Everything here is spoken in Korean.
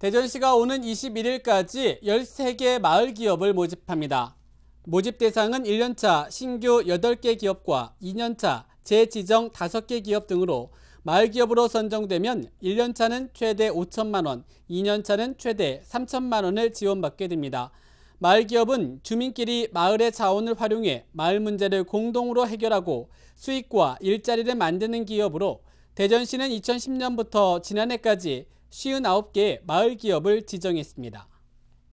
대전시가 오는 21일까지 13개 마을 기업을 모집합니다. 모집 대상은 1년차 신규 8개 기업과 2년차 재지정 5개 기업 등으로 마을 기업으로 선정되면 1년차는 최대 5천만 원, 2년차는 최대 3천만 원을 지원받게 됩니다. 마을 기업은 주민끼리 마을의 자원을 활용해 마을 문제를 공동으로 해결하고 수익과 일자리를 만드는 기업으로 대전시는 2010년부터 지난해까지 59개 마을 기업을 지정했습니다.